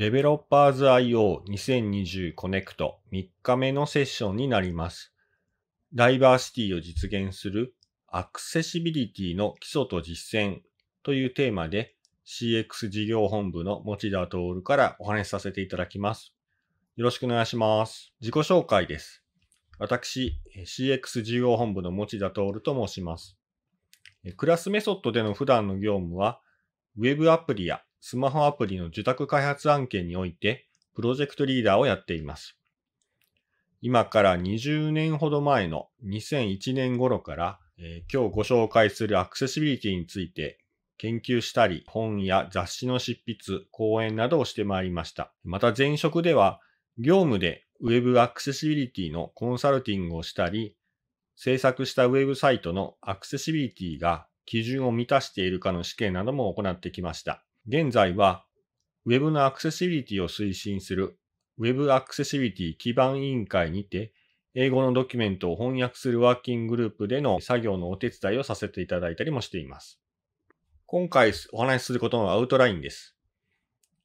デベロッパーズ IO2020 コネクト3日目のセッションになります。ダイバーシティを実現するアクセシビリティの基礎と実践というテーマで CX 事業本部の持田徹からお話しさせていただきます。よろしくお願いします。自己紹介です。私、CX 事業本部の持田徹と申します。クラスメソッドでの普段の業務は、Web アプリやスマホアプリの受託開発案件において、プロジェクトリーダーをやっています。今から20年ほど前の2001年頃から、えー、今日ご紹介するアクセシビリティについて研究したり、本や雑誌の執筆、講演などをしてまいりました。また前職では、業務で Web アクセシビリティのコンサルティングをしたり、制作したウェブサイトのアクセシビリティが基準を満たしているかの試験なども行ってきました。現在は Web のアクセシビリティを推進する Web アクセシビリティ基盤委員会にて英語のドキュメントを翻訳するワーキンググループでの作業のお手伝いをさせていただいたりもしています。今回お話しすることのアウトラインです。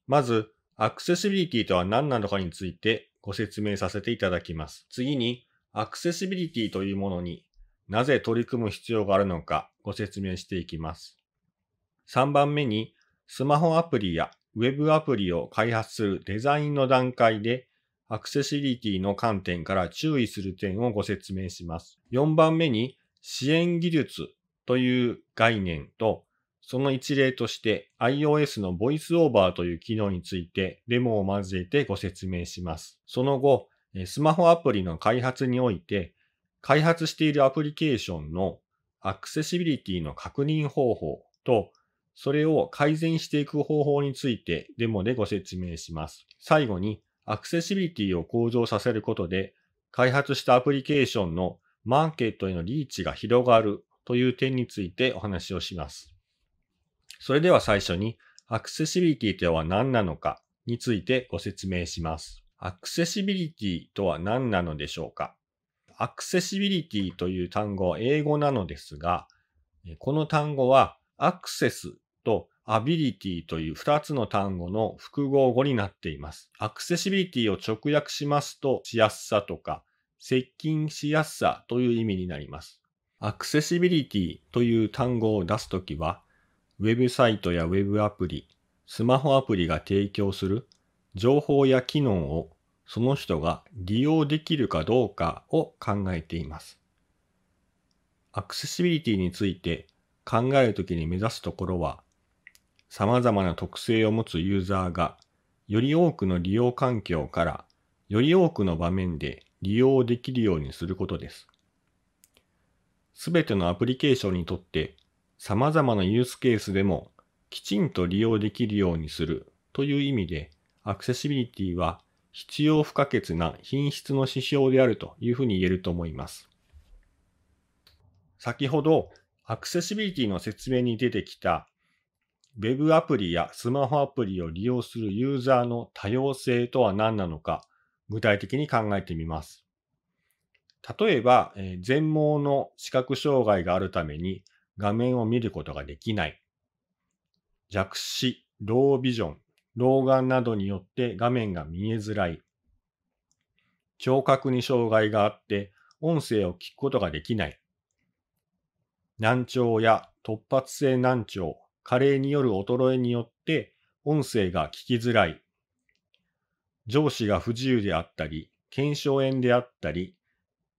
まず、アクセシビリティとは何なのかについてご説明させていただきます。次に、アクセシビリティというものになぜ取り組む必要があるのかご説明していきます。3番目に、スマホアプリや Web アプリを開発するデザインの段階でアクセシビリティの観点から注意する点をご説明します。4番目に支援技術という概念とその一例として iOS のボイスオーバーという機能についてデモを交えてご説明します。その後、スマホアプリの開発において開発しているアプリケーションのアクセシビリティの確認方法とそれを改善していく方法についてデモでご説明します。最後に、アクセシビリティを向上させることで、開発したアプリケーションのマーケットへのリーチが広がるという点についてお話をします。それでは最初に、アクセシビリティとは何なのかについてご説明します。アクセシビリティとは何なのでしょうかアクセシビリティという単語は英語なのですが、この単語はアクセスとアビリティという2つの単語の複合語になっています。アクセシビリティを直訳しますと、しやすさとか、接近しやすさという意味になります。アクセシビリティという単語を出すときは、ウェブサイトやウェブアプリ、スマホアプリが提供する情報や機能をその人が利用できるかどうかを考えています。アクセシビリティについて考えるときに目指すところは、様々な特性を持つユーザーが、より多くの利用環境から、より多くの場面で利用できるようにすることです。すべてのアプリケーションにとって、様々なユースケースでもきちんと利用できるようにするという意味で、アクセシビリティは必要不可欠な品質の指標であるというふうに言えると思います。先ほど、アクセシビリティの説明に出てきた Web アプリやスマホアプリを利用するユーザーの多様性とは何なのか、具体的に考えてみます。例えば、全盲の視覚障害があるために画面を見ることができない。弱視、ロービジョン、老眼などによって画面が見えづらい。聴覚に障害があって音声を聞くことができない。難聴や突発性難聴、加齢による衰えによって音声が聞きづらい、上司が不自由であったり、腱鞘炎であったり、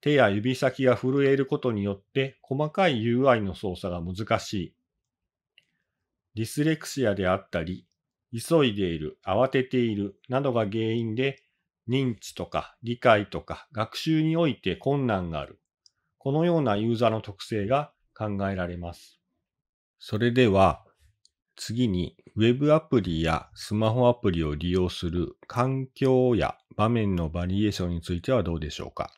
手や指先が震えることによって細かい UI の操作が難しい。ディスレクシアであったり、急いでいる、慌てているなどが原因で認知とか理解とか学習において困難がある。このようなユーザーの特性が考えられます。それでは次に、ウェブアプリやスマホアプリを利用する環境や場面のバリエーションについてはどうでしょうか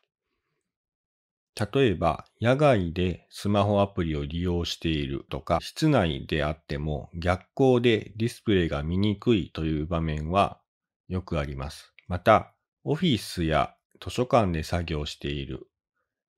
例えば、野外でスマホアプリを利用しているとか、室内であっても逆光でディスプレイが見にくいという場面はよくあります。また、オフィスや図書館で作業している、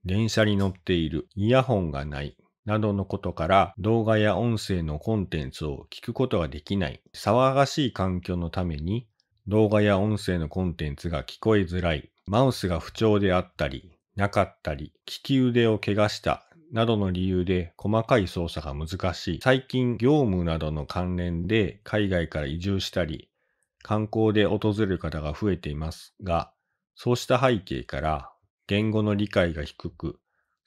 電車に乗っている、イヤホンがない、などのことから動画や音声のコンテンツを聞くことができない騒がしい環境のために動画や音声のコンテンツが聞こえづらい、マウスが不調であったり、なかったり、利き腕を怪我したなどの理由で細かい操作が難しい。最近業務などの関連で海外から移住したり、観光で訪れる方が増えていますが、そうした背景から言語の理解が低く、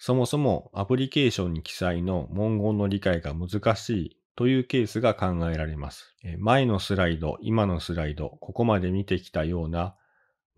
そもそもアプリケーションに記載の文言の理解が難しいというケースが考えられます。前のスライド、今のスライド、ここまで見てきたような、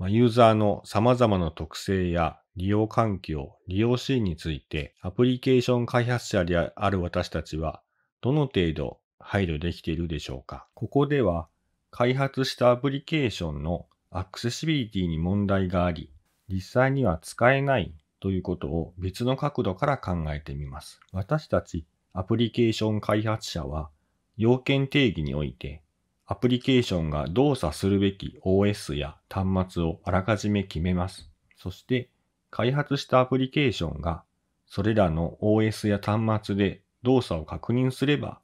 ユーザーの様々な特性や利用環境、利用シーンについて、アプリケーション開発者である私たちは、どの程度配慮できているでしょうか。ここでは、開発したアプリケーションのアクセシビリティに問題があり、実際には使えないということを別の角度から考えてみます。私たちアプリケーション開発者は要件定義においてアプリケーションが動作するべき OS や端末をあらかじめ決めます。そして開発したアプリケーションがそれらの OS や端末で動作を確認すれば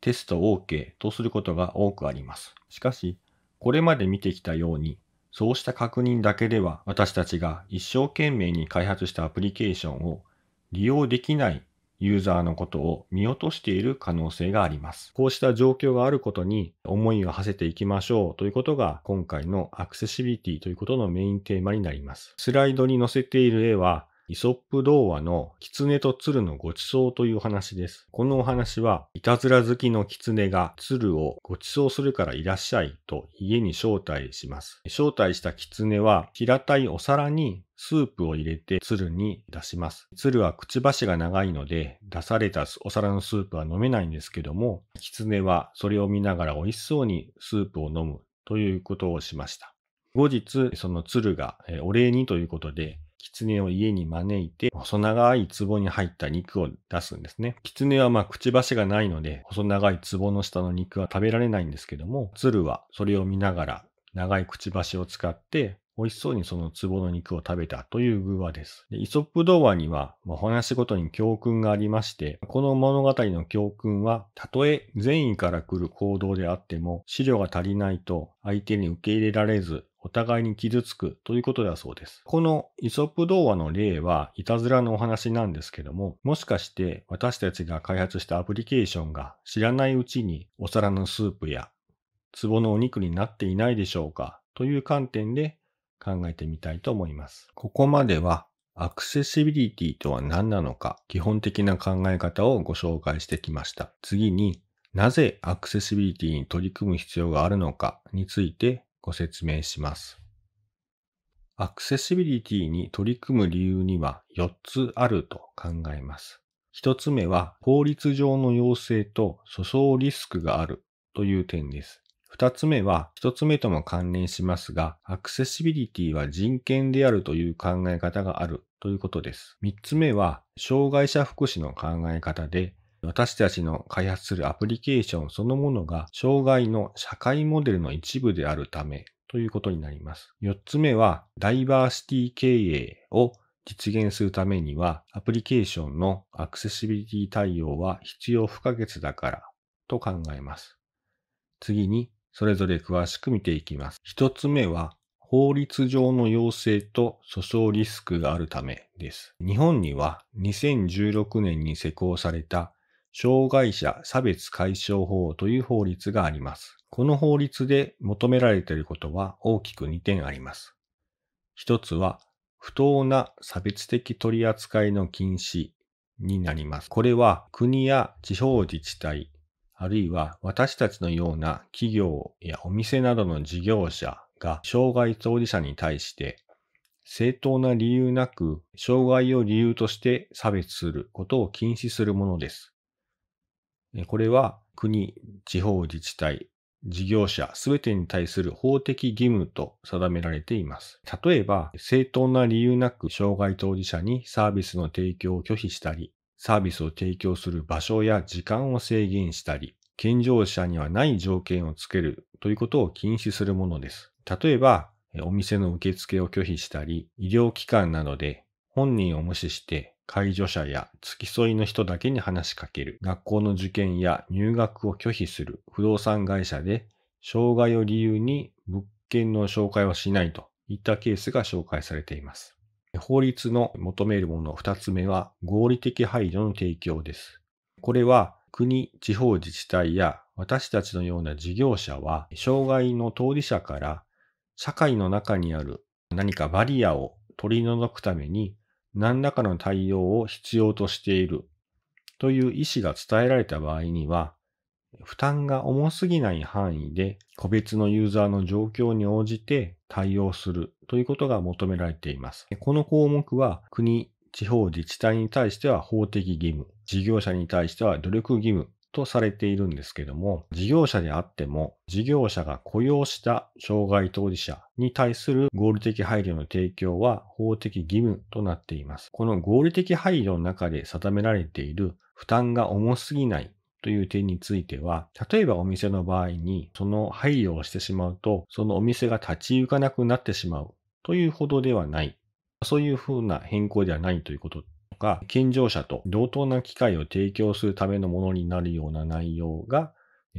テスト OK とすることが多くあります。しかし、これまで見てきたようにそうした確認だけでは私たちが一生懸命に開発したアプリケーションを利用できないユーザーのことを見落としている可能性があります。こうした状況があることに思いを馳せていきましょうということが今回のアクセシビリティということのメインテーマになります。スライドに載せている絵はイソップ童話の狐と鶴のごちそうという話です。このお話は、いたずら好きの狐が鶴をごちそうするからいらっしゃいと家に招待します。招待した狐は平たいお皿にスープを入れて鶴に出します。鶴はくちばしが長いので出されたお皿のスープは飲めないんですけども、狐はそれを見ながら美味しそうにスープを飲むということをしました。後日、その鶴がお礼にということで狐を家に招いて、細長い壺に入った肉を出すんですね。狐はまあくちばしがないので、細長い壺の下の肉は食べられないんですけども、鶴はそれを見ながら、長いくちばしを使って、美味しそうにその壺の肉を食べたという具話です。でイソップ童話には、まあ、お話ごとに教訓がありまして、この物語の教訓は、たとえ善意から来る行動であっても、資料が足りないと相手に受け入れられず、お互いに傷つくということだそうです。このイソップ童話の例はいたずらのお話なんですけども、もしかして私たちが開発したアプリケーションが知らないうちにお皿のスープや壺のお肉になっていないでしょうかという観点で考えてみたいと思います。ここまではアクセシビリティとは何なのか基本的な考え方をご紹介してきました。次になぜアクセシビリティに取り組む必要があるのかについてご説明します。アクセシビリティに取り組む理由には4つあると考えます。1つ目は法律上の要請と訴訟リスクがあるという点です。2つ目は1つ目とも関連しますが、アクセシビリティは人権であるという考え方があるということです。3つ目は障害者福祉の考え方で、私たちの開発するアプリケーションそのものが障害の社会モデルの一部であるためということになります。4つ目は、ダイバーシティ経営を実現するためには、アプリケーションのアクセシビリティ対応は必要不可欠だからと考えます。次に、それぞれ詳しく見ていきます。1つ目は、法律上の要請と訴訟リスクがあるためです。日本には2016年に施行された障害者差別解消法という法律があります。この法律で求められていることは大きく2点あります。一つは、不当な差別的取扱いの禁止になります。これは国や地方自治体、あるいは私たちのような企業やお店などの事業者が障害当事者に対して正当な理由なく障害を理由として差別することを禁止するものです。これは国、地方自治体、事業者すべてに対する法的義務と定められています。例えば、正当な理由なく障害当事者にサービスの提供を拒否したり、サービスを提供する場所や時間を制限したり、健常者にはない条件をつけるということを禁止するものです。例えば、お店の受付を拒否したり、医療機関などで本人を無視して介助者や付き添いの人だけに話しかける、学校の受験や入学を拒否する、不動産会社で障害を理由に物件の紹介をしないといったケースが紹介されています。法律の求めるもの二つ目は合理的配慮の提供です。これは国、地方自治体や私たちのような事業者は障害の当事者から社会の中にある何かバリアを取り除くために何らかの対応を必要としているという意思が伝えられた場合には、負担が重すぎない範囲で個別のユーザーの状況に応じて対応するということが求められています。この項目は国、地方自治体に対しては法的義務、事業者に対しては努力義務とされているんですけども、事業者であっても、事業者が雇用した障害当事者に対する合理的配慮の提供は法的義務となっています。この合理的配慮の中で定められている負担が重すぎないという点については、例えばお店の場合にその配慮をしてしまうと、そのお店が立ち行かなくなってしまうというほどではない。そういうふうな変更ではないということが、健常者と同等な機会を提供するためのものになるような内容が、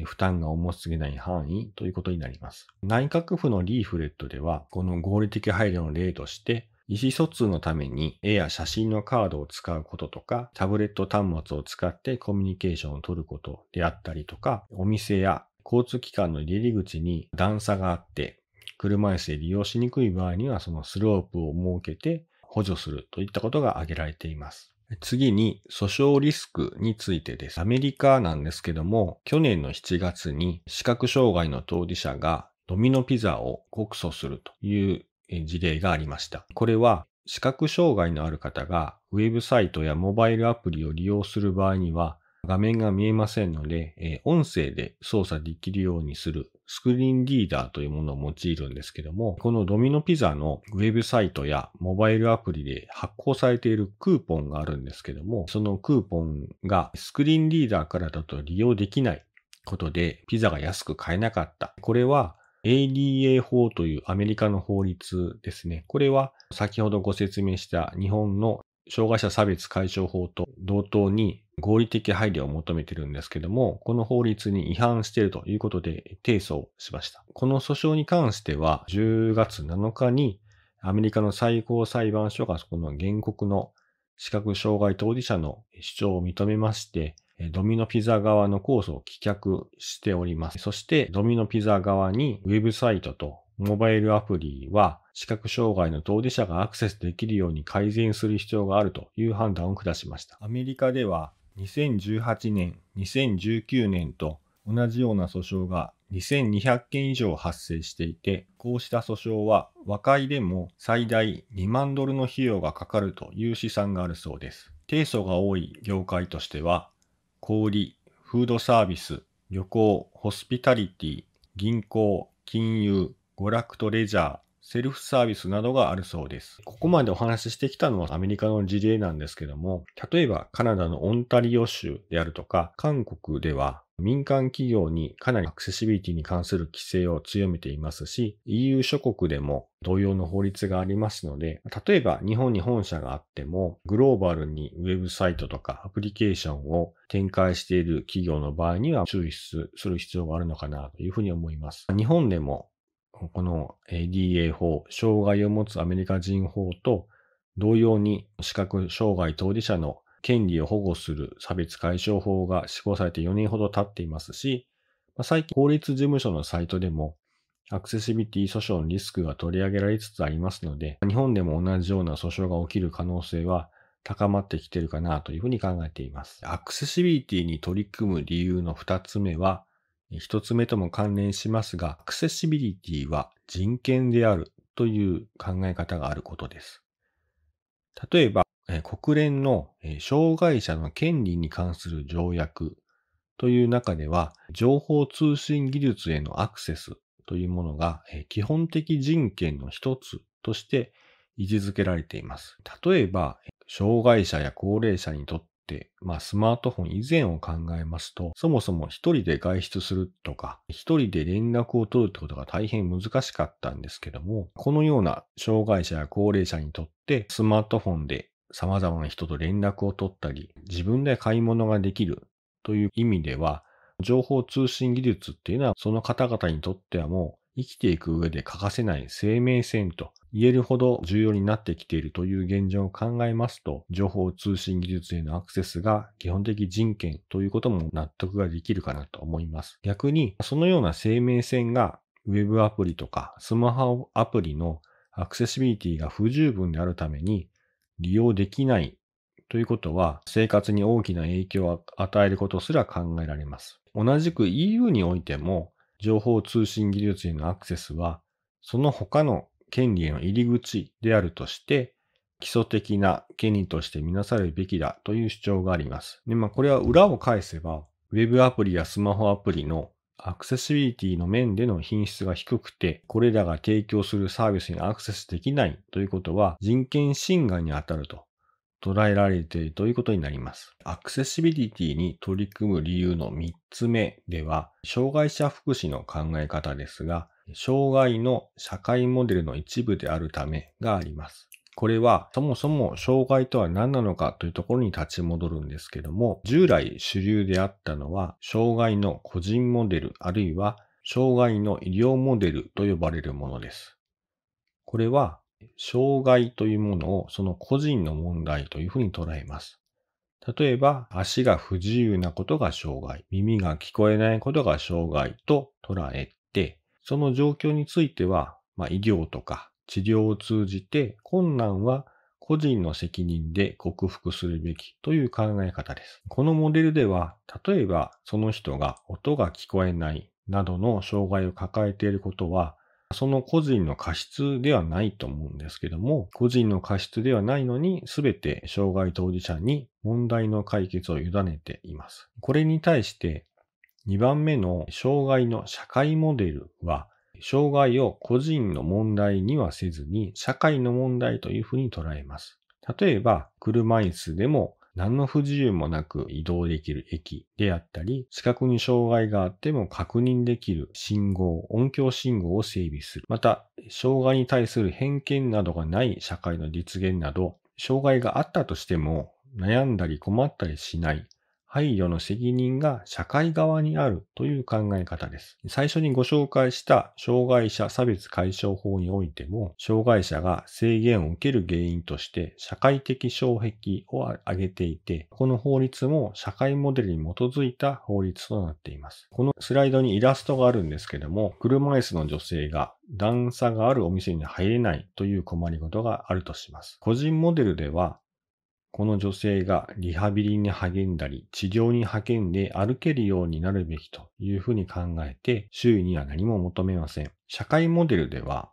負担が重すぎない範囲ということになります。内閣府のリーフレットでは、この合理的配慮の例として、意思疎通のために絵や写真のカードを使うこととか、タブレット端末を使ってコミュニケーションを取ることであったりとか、お店や交通機関の出入り口に段差があって、車椅子で利用しにくい場合には、そのスロープを設けて、補助するといったことが挙げられています。次に訴訟リスクについてです。アメリカなんですけども、去年の7月に視覚障害の当事者がドミノピザを告訴するという事例がありました。これは視覚障害のある方がウェブサイトやモバイルアプリを利用する場合には画面が見えませんので、音声で操作できるようにするスクリーンリーダーというものを用いるんですけども、このドミノピザのウェブサイトやモバイルアプリで発行されているクーポンがあるんですけども、そのクーポンがスクリーンリーダーからだと利用できないことで、ピザが安く買えなかった。これは ADA 法というアメリカの法律ですね。これは先ほどご説明した日本の障害者差別解消法と同等に合理的配慮を求めてるんですけども、この法律に違反しているということで提訴をしました。この訴訟に関しては、10月7日にアメリカの最高裁判所がこの原告の視覚障害当事者の主張を認めまして、ドミノピザ側の控訴を棄却しております。そして、ドミノピザ側にウェブサイトとモバイルアプリは視覚障害の当事者がアクセスできるように改善する必要があるという判断を下しました。アメリカでは2018年、2019年と同じような訴訟が2200件以上発生していて、こうした訴訟は和解でも最大2万ドルの費用がかかるという試算があるそうです。提訴が多い業界としては、小売、フードサービス、旅行、ホスピタリティ、銀行、金融、娯楽とレジャー、セルフサービスなどがあるそうです。ここまでお話ししてきたのはアメリカの事例なんですけども、例えばカナダのオンタリオ州であるとか、韓国では民間企業にかなりアクセシビリティに関する規制を強めていますし、EU 諸国でも同様の法律がありますので、例えば日本に本社があっても、グローバルにウェブサイトとかアプリケーションを展開している企業の場合には注意する必要があるのかなというふうに思います。日本でもこの ADA 法、障害を持つアメリカ人法と同様に視覚障害当事者の権利を保護する差別解消法が施行されて4年ほど経っていますし、最近法律事務所のサイトでもアクセシビティ訴訟のリスクが取り上げられつつありますので、日本でも同じような訴訟が起きる可能性は高まってきてるかなというふうに考えています。アクセシビリティに取り組む理由の2つ目は、一つ目とも関連しますが、アクセシビリティは人権であるという考え方があることです。例えば、国連の障害者の権利に関する条約という中では、情報通信技術へのアクセスというものが基本的人権の一つとして位置づけられています。例えば、障害者や高齢者にとっ、まあスマートフォン以前を考えますと、そもそも一人で外出するとか、一人で連絡を取るってことが大変難しかったんですけども、このような障害者や高齢者にとって、スマートフォンで様々な人と連絡を取ったり、自分で買い物ができるという意味では、情報通信技術っていうのはその方々にとってはもう生きていく上で欠かせない生命線と言えるほど重要になってきているという現状を考えますと、情報通信技術へのアクセスが基本的人権ということも納得ができるかなと思います。逆に、そのような生命線が Web アプリとかスマホアプリのアクセシビリティが不十分であるために利用できないということは生活に大きな影響を与えることすら考えられます。同じく EU においても情報通信技術へのアクセスは、その他の権利への入り口であるとして、基礎的な権利としてみなされるべきだという主張があります。で、まあ、これは裏を返せば、Web アプリやスマホアプリのアクセシビリティの面での品質が低くて、これらが提供するサービスにアクセスできないということは人権侵害にあたると捉えられているということになります。アクセシビリティに取り組む理由の3つ目では、障害者福祉の考え方ですが、障害の社会モデルの一部であるためがあります。これはそもそも障害とは何なのかというところに立ち戻るんですけども、従来主流であったのは、障害の個人モデルあるいは障害の医療モデルと呼ばれるものです。これは障害というものをその個人の問題というふうに捉えます。例えば、足が不自由なことが障害、耳が聞こえないことが障害と捉えて、その状況については、まあ、医療とか治療を通じて困難は個人の責任で克服するべきという考え方です。このモデルでは、例えばその人が音が聞こえないなどの障害を抱えていることは、その個人の過失ではないと思うんですけども、個人の過失ではないのに、すべて障害当事者に問題の解決を委ねています。これに対して、2番目の障害の社会モデルは、障害を個人の問題にはせずに、社会の問題というふうに捉えます。例えば、車椅子でも何の不自由もなく移動できる駅であったり、視覚に障害があっても確認できる信号、音響信号を整備する。また、障害に対する偏見などがない社会の実現など、障害があったとしても悩んだり困ったりしない配慮の責任が社会側にあるという考え方です。最初にご紹介した障害者差別解消法においても、障害者が制限を受ける原因として社会的障壁を挙げていて、この法律も社会モデルに基づいた法律となっています。このスライドにイラストがあるんですけども、車椅子の女性が段差があるお店に入れないという困りごとがあるとします。個人モデルではこの女性がリハビリに励んだり、治療に励んで歩けるようになるべきというふうに考えて、周囲には何も求めません。社会モデルでは、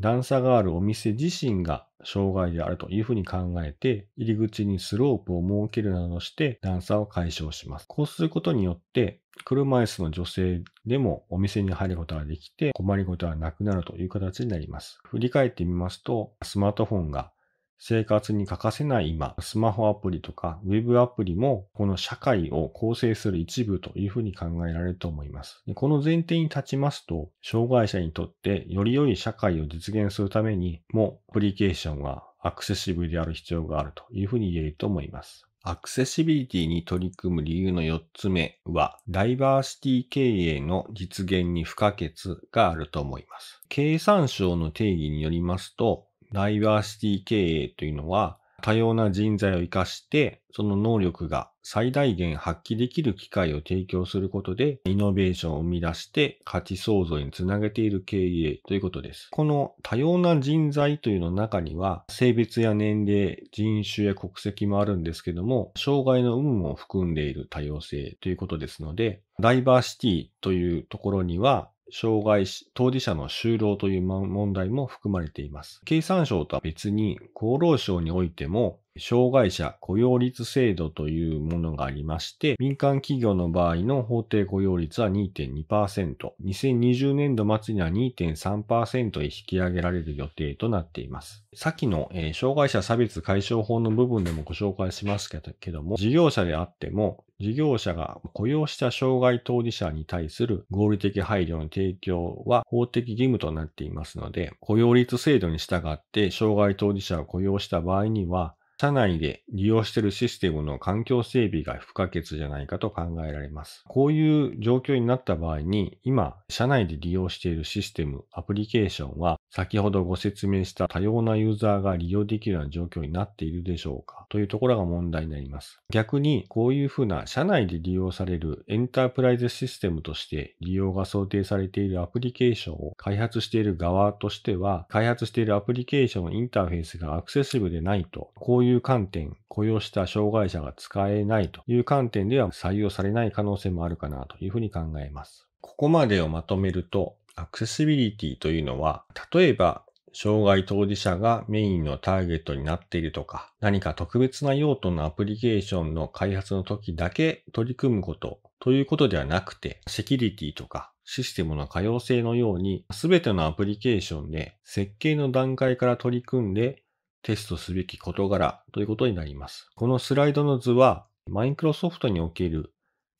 段差があるお店自身が障害であるというふうに考えて、入り口にスロープを設けるなどして段差を解消します。こうすることによって、車椅子の女性でもお店に入ることができて、困りごとはなくなるという形になります。振り返ってみますと、スマートフォンが生活に欠かせない今、スマホアプリとかウェブアプリもこの社会を構成する一部というふうに考えられると思います。この前提に立ちますと、障害者にとってより良い社会を実現するためにもアプリケーションはアクセシブルである必要があるというふうに言えると思います。アクセシビリティに取り組む理由の4つ目は、ダイバーシティ経営の実現に不可欠があると思います。経産省の定義によりますと、ダイバーシティ経営というのは、多様な人材を活かして、その能力が最大限発揮できる機会を提供することで、イノベーションを生み出して価値創造につなげている経営ということです。この多様な人材というの中には、性別や年齢、人種や国籍もあるんですけども、障害の有無も含んでいる多様性ということですので、ダイバーシティというところには、障害当事者の就労という問題も含まれています。経産省とは別に、厚労省においても、障害者雇用率制度というものがありまして、民間企業の場合の法定雇用率は2.2%、2020年度末には2.3%へ引き上げられる予定となっています。先の、えー、障害者差別解消法の部分でもご紹介しますけども、事業者であっても、事業者が雇用した障害当事者に対する合理的配慮の提供は法的義務となっていますので、雇用率制度に従って障害当事者を雇用した場合には、社内で利用しているシステムの環境整備が不可欠じゃないかと考えられます。こういう状況になった場合に、今、社内で利用しているシステム、アプリケーションは、先ほどご説明した多様なユーザーが利用できるような状況になっているでしょうかというところが問題になります。逆に、こういうふうな社内で利用されるエンタープライズシステムとして利用が想定されているアプリケーションを開発している側としては、開発しているアプリケーションのインターフェースがアクセシブでないと、こういういう観点、雇用した障害者が使えないという観点では採用されない可能性もあるかなというふうに考えます。ここまでをまとめると、アクセシビリティというのは、例えば障害当事者がメインのターゲットになっているとか、何か特別な用途のアプリケーションの開発の時だけ取り組むことということではなくて、セキュリティとかシステムの可用性のように、すべてのアプリケーションで設計の段階から取り組んで、テストすべき事柄ということになります。このスライドの図は、マイクロソフトにおける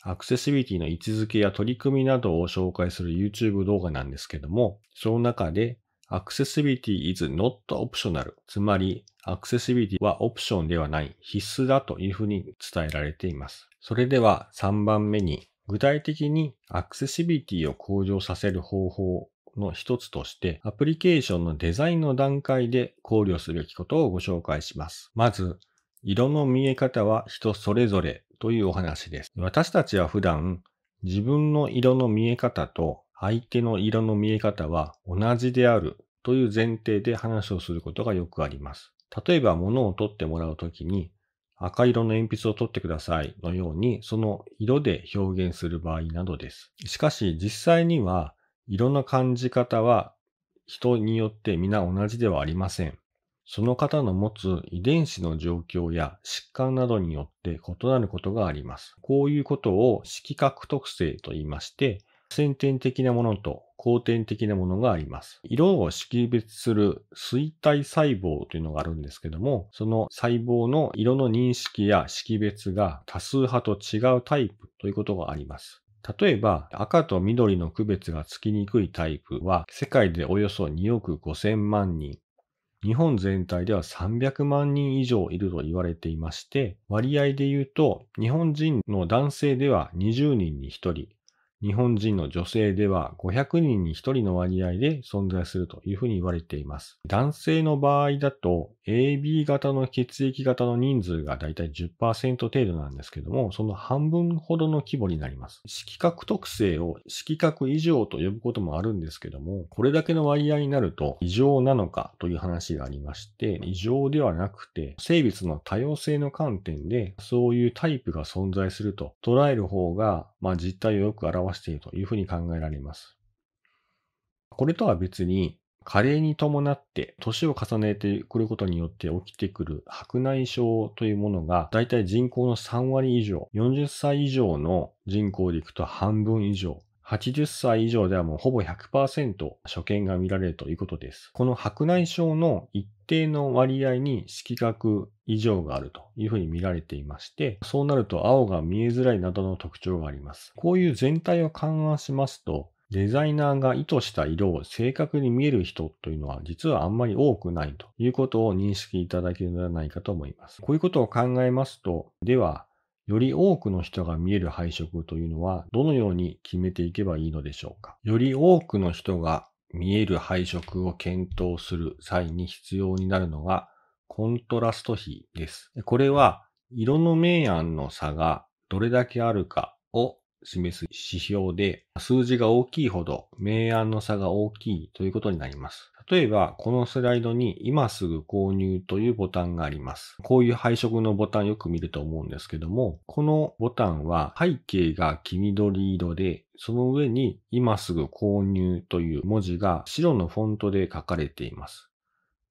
アクセシビリティの位置づけや取り組みなどを紹介する YouTube 動画なんですけども、その中で、アクセシビリティ is not optional。つまり、アクセシビリティはオプションではない、必須だというふうに伝えられています。それでは3番目に、具体的にアクセシビリティを向上させる方法の一つとして、アプリケーションのデザインの段階で考慮すべきことをご紹介します。まず、色の見え方は人それぞれというお話です。私たちは普段、自分の色の見え方と相手の色の見え方は同じであるという前提で話をすることがよくあります。例えば物を取ってもらうときに赤色の鉛筆を取ってくださいのようにその色で表現する場合などです。しかし実際には色の感じ方は人によって皆同じではありません。その方の持つ遺伝子の状況や疾患などによって異なることがあります。こういうことを色覚特性と言いまして、先天的なものと後天的なものがあります。色を識別する水体細胞というのがあるんですけども、その細胞の色の認識や識別が多数派と違うタイプということがあります。例えば、赤と緑の区別がつきにくいタイプは、世界でおよそ2億5000万人、日本全体では300万人以上いると言われていまして、割合で言うと、日本人の男性では20人に1人、日本人の女性では500人に1人の割合で存在するというふうに言われています。男性の場合だと AB 型の血液型の人数がだいたい10%程度なんですけども、その半分ほどの規模になります。色覚特性を色覚異常と呼ぶこともあるんですけども、これだけの割合になると異常なのかという話がありまして、異常ではなくて、性別の多様性の観点でそういうタイプが存在すると捉える方が、まあ実態をよく表表しているというふうに考えられます。これとは別に、加齢に伴って年を重ねてくることによって起きてくる白内障というものが大体人口の3割以上、40歳以上の人口でいくと半分以上80歳以上ではもうほぼ100%所見が見られるということです。この白内障の一定の割合に色覚異常があるというふうに見られていまして、そうなると青が見えづらいなどの特徴があります。こういう全体を勘案しますと、デザイナーが意図した色を正確に見える人というのは実はあんまり多くないということを認識いただけるのではないかと思います。こういうことを考えますと、ではより多くの人が見える配色というのはどのように決めていけばいいのでしょうかより多くの人が見える配色を検討する際に必要になるのがコントラスト比です。これは色の明暗の差がどれだけあるかを示す指標で、数字が大きいほど明暗の差が大きいということになります。例えば、このスライドに今すぐ購入というボタンがあります。こういう配色のボタンよく見ると思うんですけども、このボタンは背景が黄緑色で、その上に今すぐ購入という文字が白のフォントで書かれています。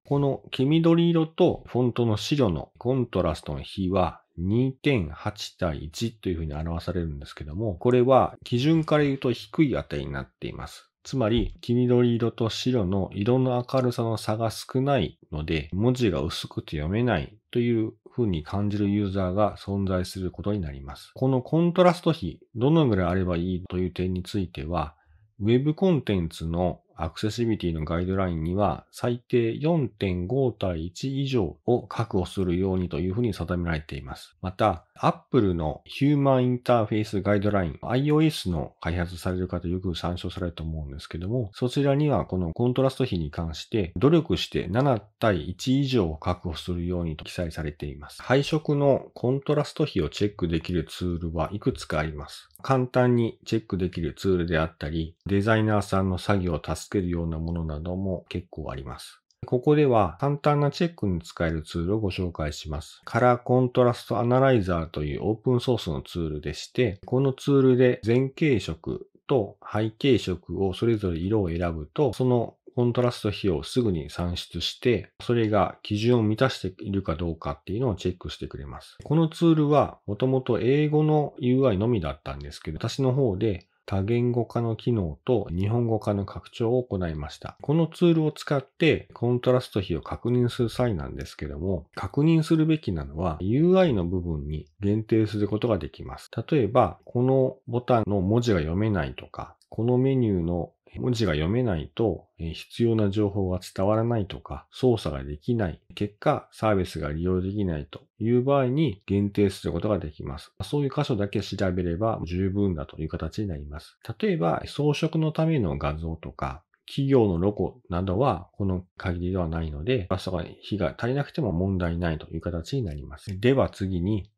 この黄緑色とフォントの白のコントラストの比は2.8対1というふうに表されるんですけども、これは基準から言うと低い値になっています。つまり、黄緑色と白の色の明るさの差が少ないので、文字が薄くて読めないという風に感じるユーザーが存在することになります。このコントラスト比、どのぐらいあればいいという点については、Web コンテンツのアクセシビリティのガイドラインには、最低4.5対1以上を確保するようにというふうに定められています。また、Apple のヒューマンインターフェースガイドライン、iOS の開発される方よく参照されると思うんですけども、そちらにはこのコントラスト比に関して、努力して7対1以上を確保するようにと記載されています。配色のコントラスト比をチェックできるツールはいくつかあります。簡単にチェックできるツールであったり、デザイナーさんの作業を助けるようなものなども結構あります。ここでは簡単なチェックに使えるツールをご紹介します。カラーコントラストアナライザーというオープンソースのツールでして、このツールで前景色と背景色をそれぞれ色を選ぶと、そのコントラスト比をすぐに算出して、それが基準を満たしているかどうかっていうのをチェックしてくれます。このツールはもともと英語の UI のみだったんですけど、私の方で多言語化の機能と日本語化の拡張を行いました。このツールを使ってコントラスト比を確認する際なんですけども、確認するべきなのは UI の部分に限定することができます。例えば、このボタンの文字が読めないとか、このメニューの文字が読めないと必要な情報が伝わらないとか操作ができない、結果サービスが利用できないという場合に限定することができます。そういう箇所だけ調べれば十分だという形になります。例えば装飾のための画像とか企業のロゴなどはこの限りではないので、場所が火が足りなくても問題ないという形になります。では次に、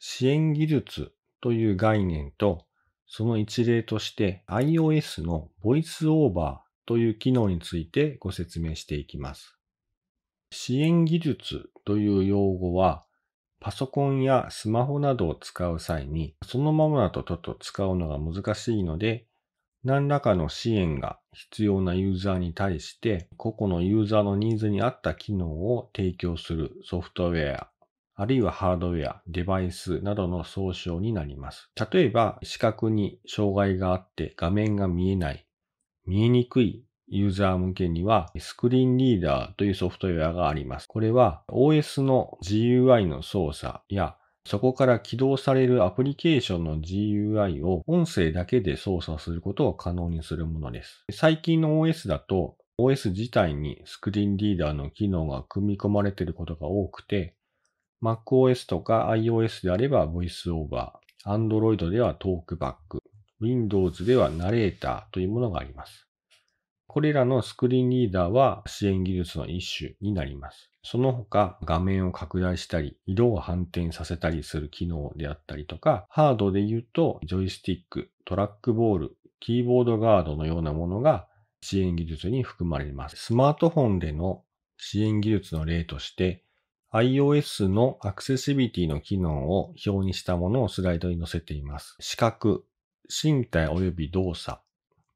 支援技術という概念とその一例として iOS の VoiceOver という機能についてご説明していきます。支援技術という用語はパソコンやスマホなどを使う際にそのままだとちょっと使うのが難しいので何らかの支援が必要なユーザーに対して個々のユーザーのニーズに合った機能を提供するソフトウェアあるいはハードウェア、デバイスなどの総称になります。例えば、視覚に障害があって画面が見えない、見えにくいユーザー向けには、スクリーンリーダーというソフトウェアがあります。これは OS の GUI の操作や、そこから起動されるアプリケーションの GUI を音声だけで操作することを可能にするものです。最近の OS だと、OS 自体にスクリーンリーダーの機能が組み込まれていることが多くて、MacOS とか iOS であれば VoiceOver、Android では TalkBack、Windows ではナレーターというものがあります。これらのスクリーンリーダーは支援技術の一種になります。その他画面を拡大したり、色を反転させたりする機能であったりとか、ハードで言うとジョイスティック、トラックボール、キーボードガードのようなものが支援技術に含まれます。スマートフォンでの支援技術の例として、iOS のアクセシビリティの機能を表にしたものをスライドに載せています。視覚、身体及び動作、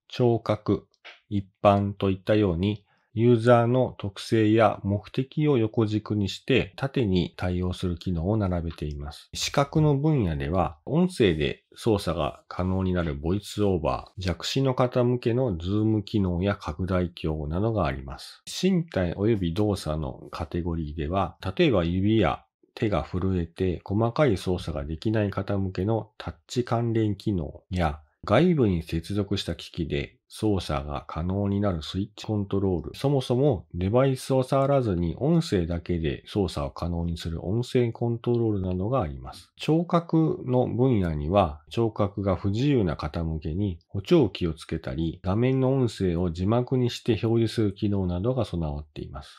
聴覚、一般といったようにユーザーの特性や目的を横軸にして縦に対応する機能を並べています。視覚の分野では音声で操作が可能になるボイスオーバー、弱視の方向けのズーム機能や拡大鏡などがあります。身体及び動作のカテゴリーでは、例えば指や手が震えて細かい操作ができない方向けのタッチ関連機能や外部に接続した機器で操作が可能になるスイッチコントロール。そもそもデバイスを触らずに音声だけで操作を可能にする音声コントロールなどがあります。聴覚の分野には聴覚が不自由な方向けに補聴器をつけたり画面の音声を字幕にして表示する機能などが備わっています。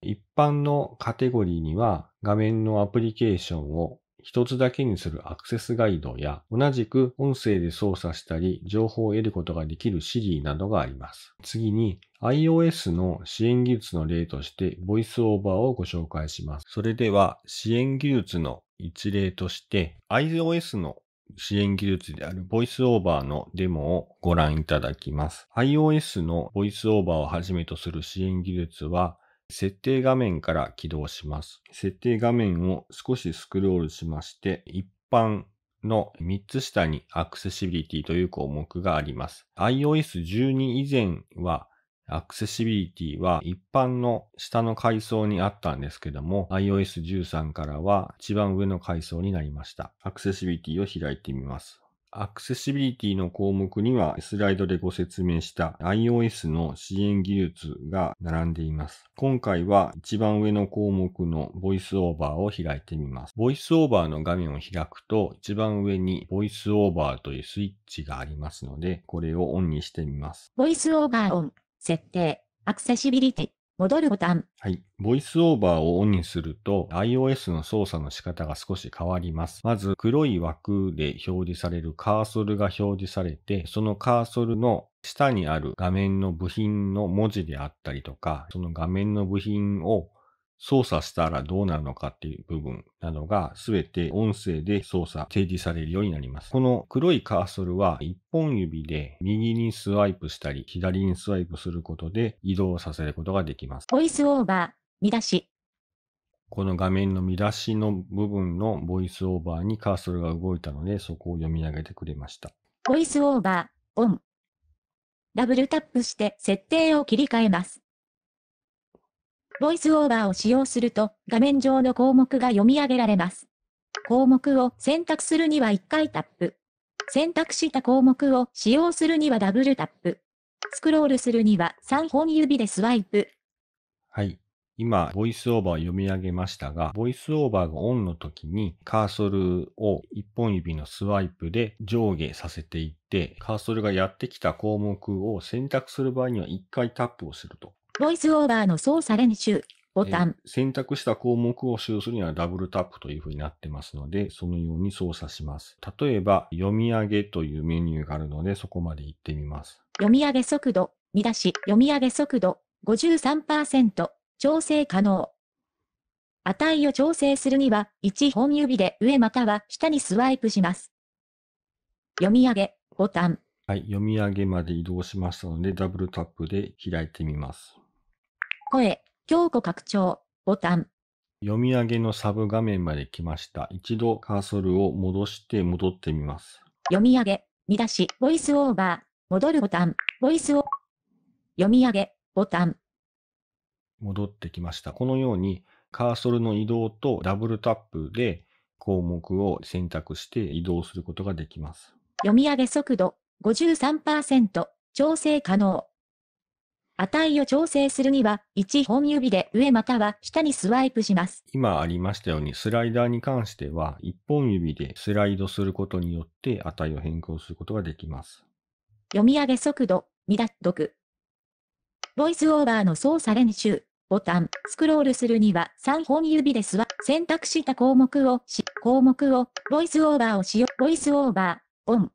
一般のカテゴリーには画面のアプリケーションを一つだけにするアクセスガイドや、同じく音声で操作したり、情報を得ることができる Siri などがあります。次に、iOS の支援技術の例として、ボイスオーバーをご紹介します。それでは、支援技術の一例として、iOS の支援技術であるボイスオーバーのデモをご覧いただきます。iOS のボイスオーバーをはじめとする支援技術は設定画面から起動します。設定画面を少しスクロールしまして、一般の3つ下にアクセシビリティという項目があります。iOS12 以前はアクセシビリティは一般の下の階層にあったんですけども、iOS13 からは一番上の階層になりました。アクセシビリティを開いてみます。アクセシビリティの項目にはスライドでご説明した iOS の支援技術が並んでいます。今回は一番上の項目の VoiceOver を開いてみます。VoiceOver の画面を開くと一番上に VoiceOver というスイッチがありますので、これをオンにしてみます。VoiceOver オン、設定、アクセシビリティ。戻るボタン。はい。ボイスオーバーをオンにすると iOS の操作の仕方が少し変わります。まず黒い枠で表示されるカーソルが表示されて、そのカーソルの下にある画面の部品の文字であったりとか、その画面の部品を操作したらどうなるのかっていう部分などが全て音声で操作提示されるようになります。この黒いカーソルは1本指で右にスワイプしたり左にスワイプすることで移動させることができます。ボイスオーバー、見出し。この画面の見出しの部分のボイスオーバーにカーソルが動いたのでそこを読み上げてくれました。ボイスオーバー、オン。ダブルタップして設定を切り替えます。ボイスオーバーを使用すると、画面上の項目が読み上げられます。項目を選択するには1回タップ。選択した項目を使用するにはダブルタップ。スクロールするには3本指でスワイプ。はい。今、ボイスオーバーを読み上げましたが、ボイスオーバーがオンの時にカーソルを1本指のスワイプで上下させていって、カーソルがやってきた項目を選択する場合には1回タップをすると。ボイスオーバーの操作練習。ボタン。選択した項目を使用するにはダブルタップというふうになってますので、そのように操作します。例えば、読み上げというメニューがあるので、そこまで行ってみます。読み上げ速度、見出し、読み上げ速度、53%、調整可能。値を調整するには、1本指で上または下にスワイプします。読み上げ、ボタン。はい、読み上げまで移動しましたので、ダブルタップで開いてみます。声、強固拡張、ボタン。読み上げのサブ画面まで来ました。一度カーソルを戻して戻ってみます。読み上げ、見出し、ボイスオーバー、戻るボタン、ボイスを、読み上げ、ボタン。戻ってきました。このようにカーソルの移動とダブルタップで項目を選択して移動することができます。読み上げ速度53%調整可能。値を調整するには、1本指で上または下にスワイプします。今ありましたように、スライダーに関しては、1本指でスライドすることによって値を変更することができます。読み上げ速度、未脱読。ボイスオーバーの操作練習、ボタン、スクロールするには3本指ですわ。選択した項目をし、項目を、ボイスオーバーをしよう。ボイスオーバー、オン。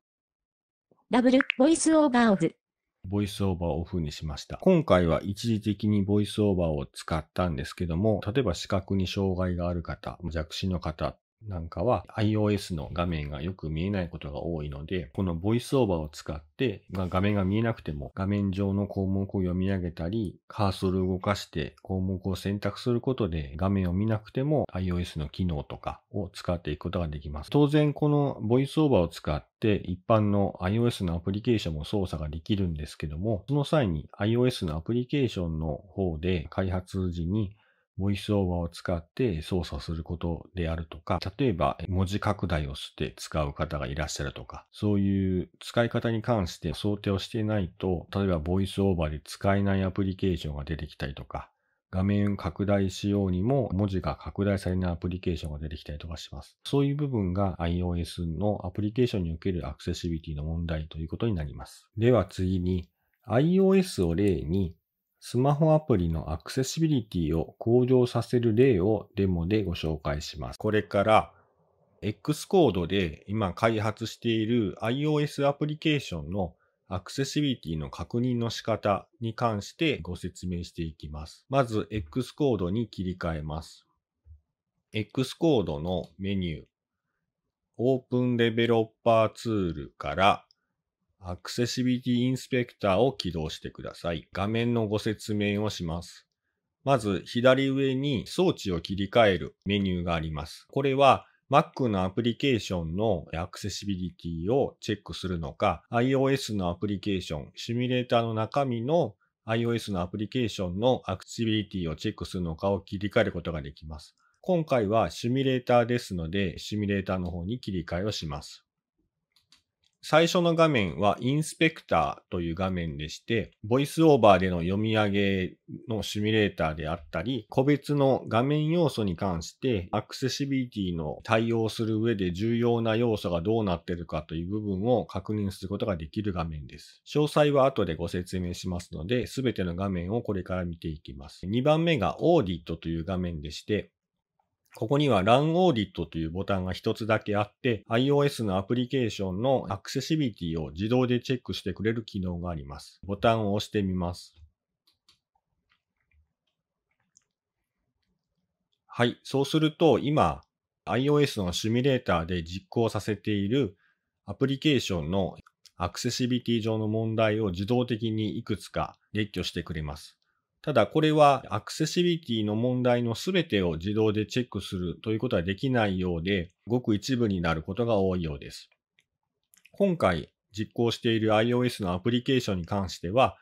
ダブル、ボイスオーバーオズ。ボイスオーバーをオフにしました。今回は一時的にボイスオーバーを使ったんですけども、例えば視覚に障害がある方、弱視の方なんかは iOS の画面がよく見えないことが多いので、このボイスオーバーを使って、画面が見えなくても画面上の項目を読み上げたり、カーソルを動かして項目を選択することで画面を見なくても iOS の機能とかを使っていくことができます。当然このボイスオーバーを使って一般の iOS のアプリケーションも操作ができるんですけども、その際に iOS のアプリケーションの方で開発時にボイスオーバーを使って操作することであるとか、例えば文字拡大をして使う方がいらっしゃるとか、そういう使い方に関して想定をしていないと、例えばボイスオーバーで使えないアプリケーションが出てきたりとか、画面拡大しようにも文字が拡大されないアプリケーションが出てきたりとかします。そういう部分が iOS のアプリケーションにおけるアクセシビリティの問題ということになります。では次に iOS を例にスマホアプリのアクセシビリティを向上させる例をデモでご紹介します。これから X コードで今開発している iOS アプリケーションのアクセシビリティの確認の仕方に関してご説明していきます。まず X コードに切り替えます。X コードのメニュー、オープンデベロッパーツールからアクセシビリティインスペクターを起動してください。画面のご説明をします。まず左上に装置を切り替えるメニューがあります。これは Mac のアプリケーションのアクセシビリティをチェックするのか、iOS のアプリケーション、シミュレーターの中身の iOS のアプリケーションのアクセシビリティをチェックするのかを切り替えることができます。今回はシミュレーターですので、シミュレーターの方に切り替えをします。最初の画面はインスペクターという画面でして、ボイスオーバーでの読み上げのシミュレーターであったり、個別の画面要素に関してアクセシビリティの対応する上で重要な要素がどうなっているかという部分を確認することができる画面です。詳細は後でご説明しますので、すべての画面をこれから見ていきます。2番目がオーディットという画面でして、ここにはラン n オーディットというボタンが一つだけあって、iOS のアプリケーションのアクセシビリティを自動でチェックしてくれる機能があります。ボタンを押してみます。はい、そうすると今 iOS のシミュレーターで実行させているアプリケーションのアクセシビリティ上の問題を自動的にいくつか列挙してくれます。ただこれはアクセシビリティの問題の全てを自動でチェックするということはできないようで、ごく一部になることが多いようです。今回実行している iOS のアプリケーションに関しては、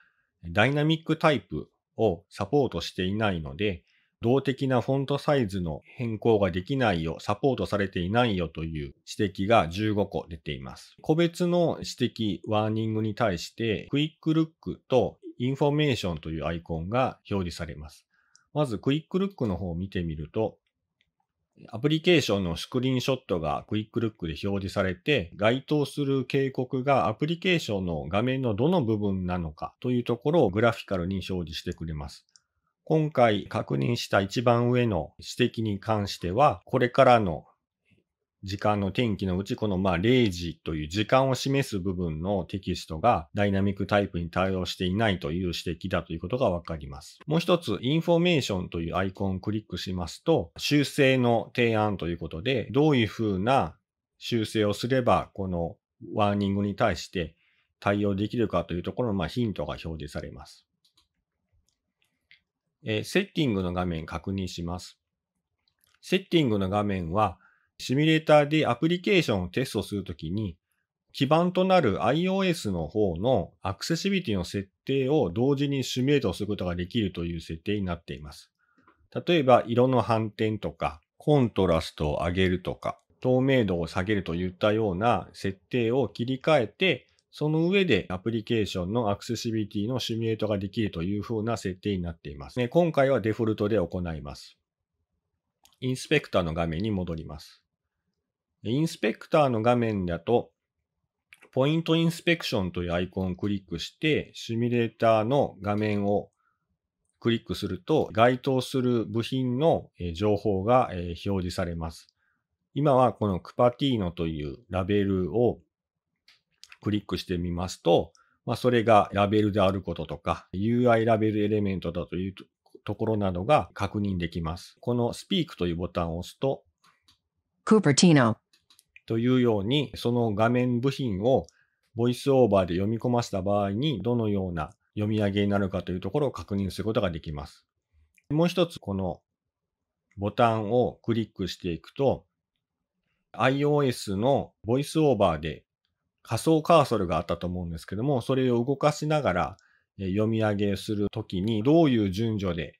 ダイナミックタイプをサポートしていないので、動的なフォントサイズの変更ができないよ、サポートされていないよという指摘が15個出ています。個別の指摘、ワーニングに対して、クイックルックとインフォメーションというアイコンが表示されます。まずクイックルックの方を見てみると、アプリケーションのスクリーンショットがクイックルックで表示されて、該当する警告がアプリケーションの画面のどの部分なのかというところをグラフィカルに表示してくれます。今回確認した一番上の指摘に関しては、これからの時間の天気のうち、このまあ0時という時間を示す部分のテキストがダイナミックタイプに対応していないという指摘だということがわかります。もう一つ、インフォメーションというアイコンをクリックしますと、修正の提案ということで、どういうふうな修正をすれば、このワーニングに対して対応できるかというところのまあヒントが表示されます。えセッティングの画面確認します。セッティングの画面は、シミュレーターでアプリケーションをテストするときに、基盤となる iOS の方のアクセシビリティの設定を同時にシミュレートすることができるという設定になっています。例えば、色の反転とか、コントラストを上げるとか、透明度を下げるといったような設定を切り替えて、その上でアプリケーションのアクセシビリティのシミュレートができるというふうな設定になっています。今回はデフォルトで行います。インスペクターの画面に戻ります。インスペクターの画面だと、ポイントインスペクションというアイコンをクリックして、シミュレーターの画面をクリックすると、該当する部品の情報が表示されます。今はこのクパティーノというラベルをクリックしてみますと、まあ、それがラベルであることとか、UI ラベルエレメントだというところなどが確認できます。この Speak というボタンを押すと、クーパティノというように、その画面部品をボイスオーバーで読み込ませた場合に、どのような読み上げになるかというところを確認することができます。もう一つ、このボタンをクリックしていくと、iOS のボイスオーバーで仮想カーソルがあったと思うんですけども、それを動かしながら読み上げするときに、どういう順序で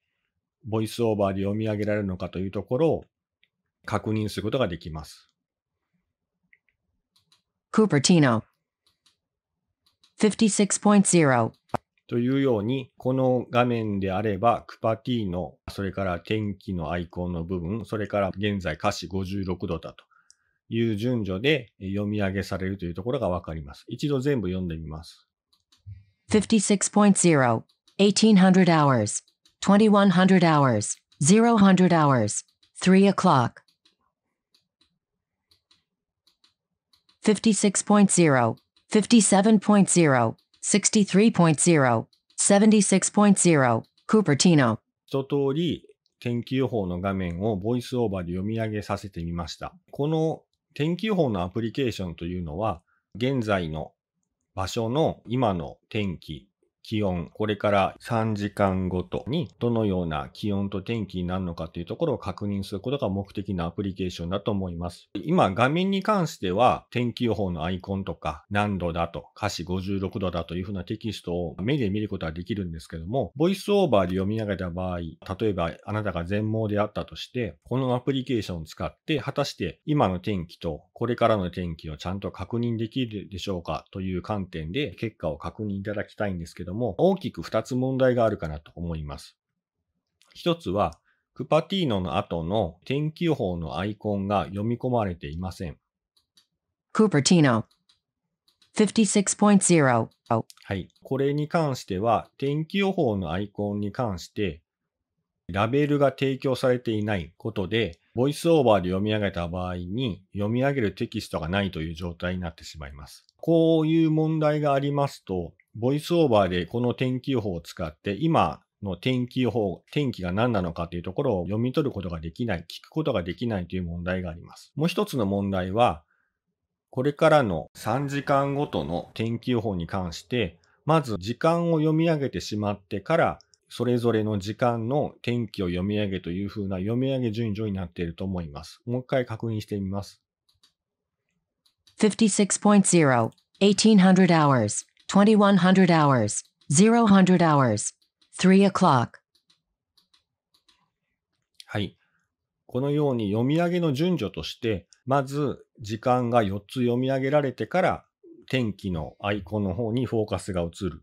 ボイスオーバーで読み上げられるのかというところを確認することができます。Cupertino 56.0というように、この画面であれば、クパティの、それから天気のアイコンの部分、それから現在歌詞56度だという順序で読み上げされるというところがわかります。一度全部読んでみます。56.0 1800 hours, 2100 hours, 000 hours, 3 o'clock. 56.0, 57.0, 63.0, Cupertino 一通り天気予報の画面をボイスオーバーで読み上げさせてみました。この天気予報のアプリケーションというのは、現在の場所の今の天気気温、これから3時間ごとにどのような気温と天気になるのかというところを確認することが目的のアプリケーションだと思います。今画面に関しては天気予報のアイコンとか何度だと、歌詞56度だというふうなテキストを目で見ることはできるんですけども、ボイスオーバーで読み上げた場合、例えばあなたが全盲であったとして、このアプリケーションを使って果たして今の天気とこれからの天気をちゃんと確認できるでしょうかという観点で結果を確認いただきたいんですけども、も、大きく2つ問題があるかなと思います。1つは、クパティーノの後の天気予報のアイコンが読み込まれていません。クパティーノ56.0はい。これに関しては、天気予報のアイコンに関して、ラベルが提供されていないことで、ボイスオーバーで読み上げた場合に読み上げるテキストがないという状態になってしまいます。こういう問題がありますと、ボイスオーバーでこの天気予報を使って、今の天気予報、天気が何なのかというところを読み取ることができない、聞くことができないという問題があります。もう一つの問題は、これからの3時間ごとの天気予報に関して、まず時間を読み上げてしまってから、それぞれの時間の天気を読み上げというふうな読み上げ順序になっていると思います。もう一回確認してみます。56.0 1800 hours 2100 hours, 0 hundred hours, 3 o'clock. はい。このように読み上げの順序として、まず時間が4つ読み上げられてから天気のアイコンの方にフォーカスが移る。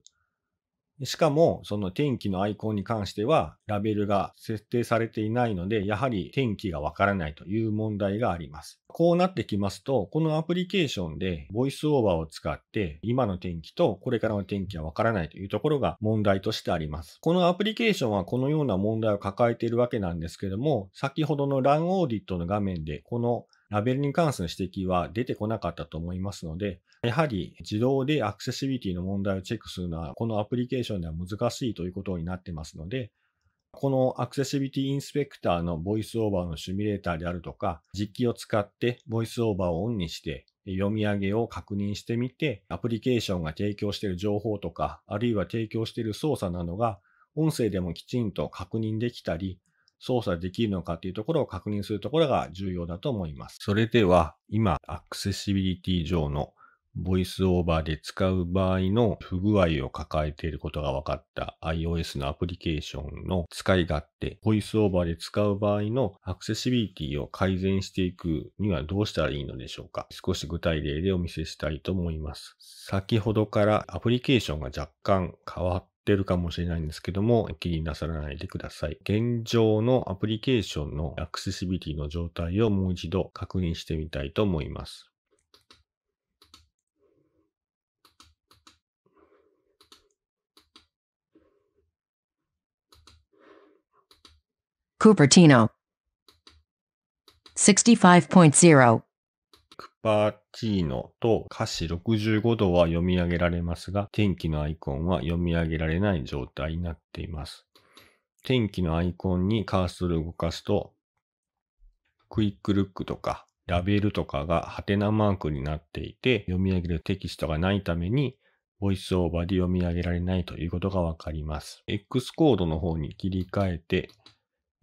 しかも、その天気のアイコンに関しては、ラベルが設定されていないので、やはり天気がわからないという問題があります。こうなってきますと、このアプリケーションで、ボイスオーバーを使って、今の天気とこれからの天気はわからないというところが問題としてあります。このアプリケーションはこのような問題を抱えているわけなんですけども、先ほどのランオーディットの画面で、このラベルに関する指摘は出てこなかったと思いますので、やはり自動でアクセシビリティの問題をチェックするのは、このアプリケーションでは難しいということになってますので、このアクセシビリティインスペクターのボイスオーバーのシミュレーターであるとか、実機を使ってボイスオーバーをオンにして、読み上げを確認してみて、アプリケーションが提供している情報とか、あるいは提供している操作などが、音声でもきちんと確認できたり、操作できるのかというところを確認するところが重要だと思います。それでは、今、アクセシビリティ上のボイスオーバーで使う場合の不具合を抱えていることが分かった iOS のアプリケーションの使い勝手、ボイスオーバーで使う場合のアクセシビリティを改善していくにはどうしたらいいのでしょうか少し具体例でお見せしたいと思います。先ほどからアプリケーションが若干変わっってるかもしれないんですけども、気になさらないでください。現状のアプリケーションのアクセシビリティの状態をもう一度確認してみたいと思います。Cupertino 65.0クパチーノと歌詞65度は読み上げられますが、天気のアイコンは読み上げられない状態になっています。天気のアイコンにカーソルを動かすと、クイックルックとか、ラベルとかがハテナマークになっていて、読み上げるテキストがないために、ボイスオーバーで読み上げられないということがわかります。X コードの方に切り替えて、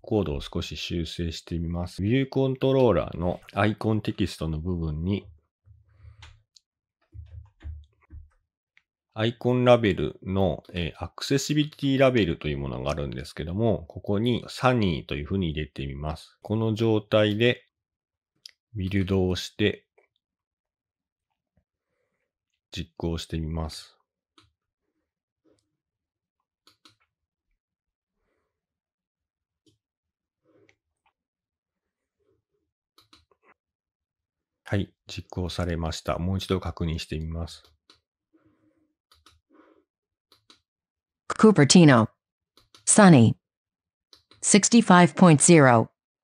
コードを少し修正してみます。ビューコントローラーのアイコンテキストの部分にアイコンラベルの、えー、アクセシビリティラベルというものがあるんですけども、ここにサニーというふうに入れてみます。この状態でビルドをして実行してみます。はい、実行されました。もう一度確認してみます。Cupertino Sunny 65.0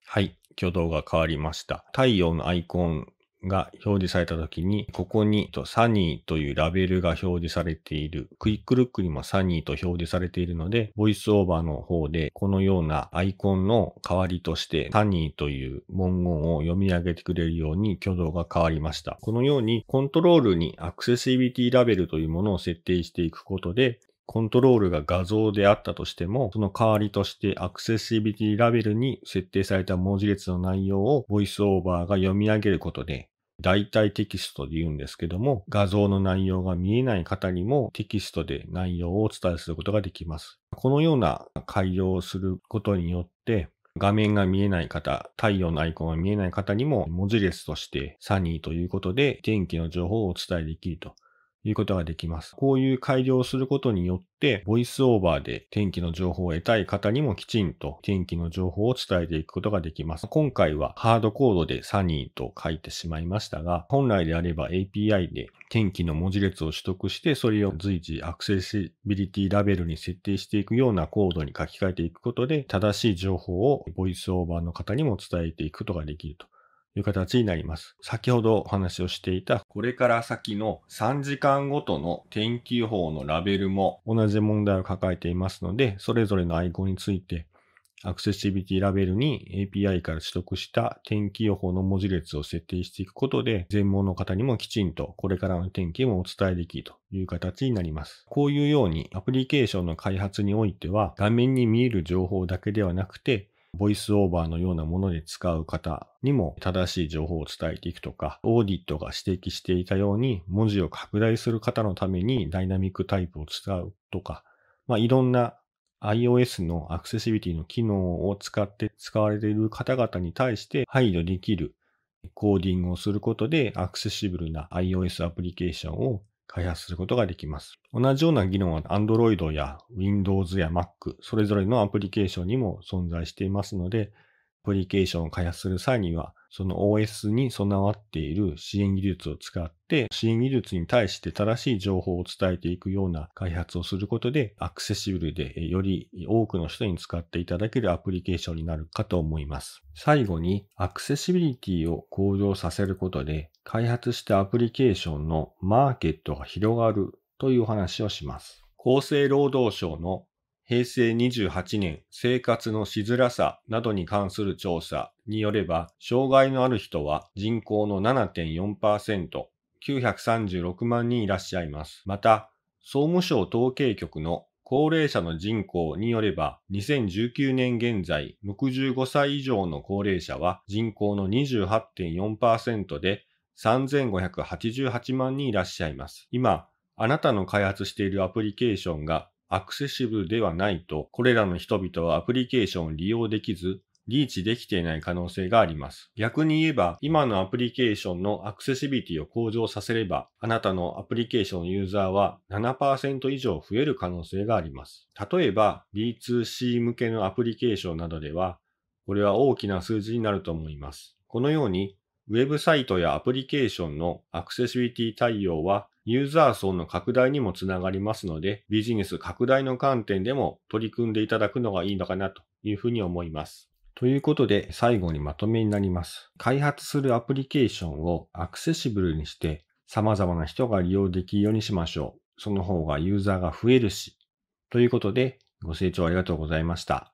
はい、挙動が変わりました。太陽のアイコンが表示された時に、ここにサニーというラベルが表示されている。クイックルックにもサニーと表示されているので、ボイスオーバーの方でこのようなアイコンの代わりとして、サニーという文言を読み上げてくれるように挙動が変わりました。このようにコントロールにアクセシビリティラベルというものを設定していくことで、コントロールが画像であったとしても、その代わりとしてアクセシビリティラベルに設定された文字列の内容をボイスオーバーが読み上げることで、代替テキストで言うんですけども、画像の内容が見えない方にもテキストで内容をお伝えすることができます。このような改良をすることによって、画面が見えない方、太陽のアイコンが見えない方にも文字列としてサニーということで天気の情報をお伝えできると。いうことができます。こういう改良をすることによって、ボイスオーバーで天気の情報を得たい方にもきちんと天気の情報を伝えていくことができます。今回はハードコードでサニーと書いてしまいましたが、本来であれば API で天気の文字列を取得して、それを随時アクセシビリティラベルに設定していくようなコードに書き換えていくことで、正しい情報をボイスオーバーの方にも伝えていくことができると。いう形になります。先ほどお話をしていた、これから先の3時間ごとの天気予報のラベルも同じ問題を抱えていますので、それぞれのアイコンについて、アクセシビティラベルに API から取得した天気予報の文字列を設定していくことで、全盲の方にもきちんとこれからの天気もお伝えできるという形になります。こういうようにアプリケーションの開発においては、画面に見える情報だけではなくて、ボイスオーバーのようなもので使う方にも正しい情報を伝えていくとか、オーディットが指摘していたように文字を拡大する方のためにダイナミックタイプを使うとか、まあ、いろんな iOS のアクセシビリティの機能を使って使われている方々に対して配慮できるコーディングをすることでアクセシブルな iOS アプリケーションを開発することができます。同じような議論は Android や Windows や Mac、それぞれのアプリケーションにも存在していますので、アプリケーションを開発する際には、その OS に備わっている支援技術を使って、支援技術に対して正しい情報を伝えていくような開発をすることで、アクセシブルでより多くの人に使っていただけるアプリケーションになるかと思います。最後に、アクセシビリティを向上させることで、開発したアプリケーションのマーケットが広がるという話をします。厚生労働省の平成28年生活のしづらさなどに関する調査によれば、障害のある人は人口の7.4%、936万人いらっしゃいます。また、総務省統計局の高齢者の人口によれば、2019年現在、65歳以上の高齢者は人口の28.4%で、3588万人いらっしゃいます。今、あなたの開発しているアプリケーションがアクセシブルではないと、これらの人々はアプリケーションを利用できず、リーチできていない可能性があります。逆に言えば、今のアプリケーションのアクセシビリティを向上させれば、あなたのアプリケーションのユーザーは7%以上増える可能性があります。例えば、B2C 向けのアプリケーションなどでは、これは大きな数字になると思います。このように、ウェブサイトやアプリケーションのアクセシビリティ対応はユーザー層の拡大にもつながりますので、ビジネス拡大の観点でも取り組んでいただくのがいいのかなというふうに思います。ということで最後にまとめになります。開発するアプリケーションをアクセシブルにして様々な人が利用できるようにしましょう。その方がユーザーが増えるし。ということでご清聴ありがとうございました。